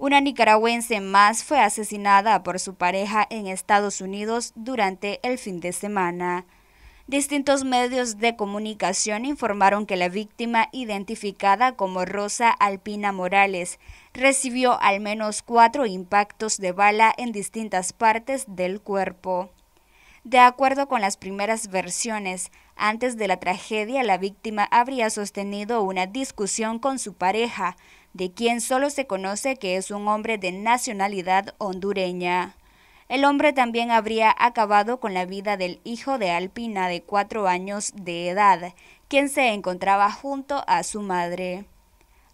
Una nicaragüense más fue asesinada por su pareja en Estados Unidos durante el fin de semana. Distintos medios de comunicación informaron que la víctima, identificada como Rosa Alpina Morales, recibió al menos cuatro impactos de bala en distintas partes del cuerpo. De acuerdo con las primeras versiones, antes de la tragedia la víctima habría sostenido una discusión con su pareja, de quien solo se conoce que es un hombre de nacionalidad hondureña. El hombre también habría acabado con la vida del hijo de Alpina de cuatro años de edad, quien se encontraba junto a su madre.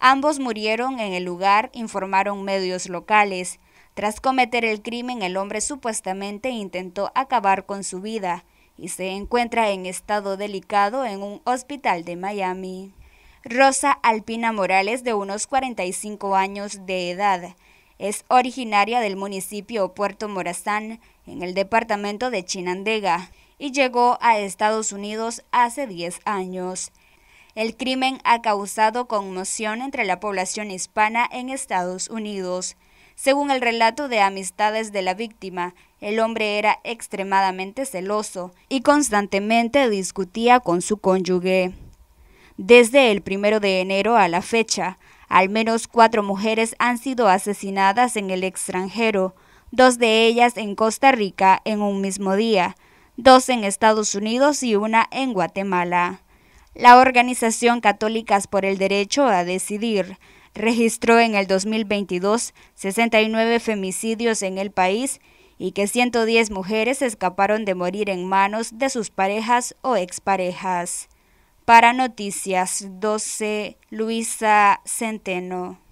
Ambos murieron en el lugar, informaron medios locales. Tras cometer el crimen, el hombre supuestamente intentó acabar con su vida y se encuentra en estado delicado en un hospital de Miami. Rosa Alpina Morales, de unos 45 años de edad, es originaria del municipio Puerto Morazán, en el departamento de Chinandega, y llegó a Estados Unidos hace 10 años. El crimen ha causado conmoción entre la población hispana en Estados Unidos. Según el relato de amistades de la víctima, el hombre era extremadamente celoso y constantemente discutía con su cónyuge. Desde el primero de enero a la fecha, al menos cuatro mujeres han sido asesinadas en el extranjero, dos de ellas en Costa Rica en un mismo día, dos en Estados Unidos y una en Guatemala. La organización Católicas por el Derecho a Decidir registró en el 2022 69 femicidios en el país y que 110 mujeres escaparon de morir en manos de sus parejas o exparejas. Para Noticias 12, Luisa Centeno.